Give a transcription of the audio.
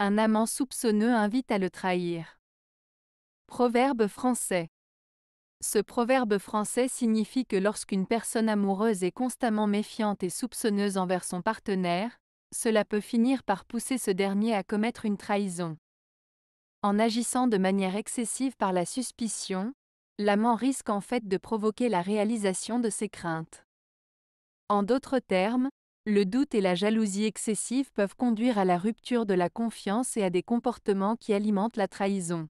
Un amant soupçonneux invite à le trahir. Proverbe français. Ce proverbe français signifie que lorsqu'une personne amoureuse est constamment méfiante et soupçonneuse envers son partenaire, cela peut finir par pousser ce dernier à commettre une trahison. En agissant de manière excessive par la suspicion, l'amant risque en fait de provoquer la réalisation de ses craintes. En d'autres termes, le doute et la jalousie excessive peuvent conduire à la rupture de la confiance et à des comportements qui alimentent la trahison.